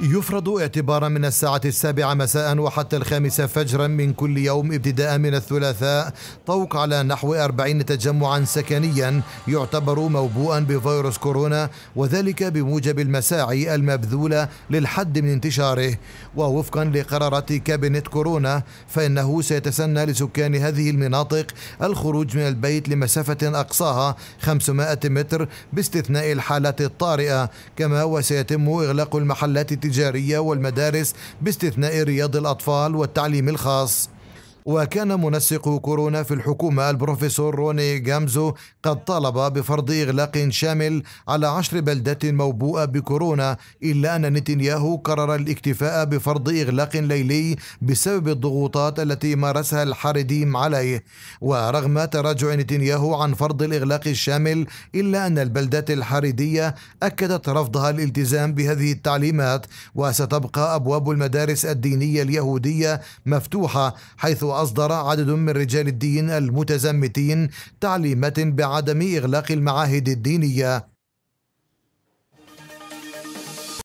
يفرض اعتبارا من الساعة السابعة مساء وحتى الخامسة فجرا من كل يوم ابتداء من الثلاثاء طوق على نحو أربعين تجمعا سكنيا يعتبر موبوءا بفيروس كورونا وذلك بموجب المساعي المبذولة للحد من انتشاره ووفقا لقرارات كابينت كورونا فإنه سيتسنى لسكان هذه المناطق الخروج من البيت لمسافة أقصاها 500 متر باستثناء الحالات الطارئة كما وسيتم إغلاق المحلات التجارية والمدارس باستثناء رياض الأطفال والتعليم الخاص وكان منسق كورونا في الحكومة البروفيسور روني جامزو قد طالب بفرض إغلاق شامل على عشر بلدات موبوءة بكورونا إلا أن نتنياهو قرر الاكتفاء بفرض إغلاق ليلي بسبب الضغوطات التي مارسها الحارديم عليه ورغم تراجع نتنياهو عن فرض الإغلاق الشامل إلا أن البلدات الحاردية أكدت رفضها الالتزام بهذه التعليمات وستبقى أبواب المدارس الدينية اليهودية مفتوحة حيث وأصدر عدد من رجال الدين المتزمتين تعليمات بعدم إغلاق المعاهد الدينية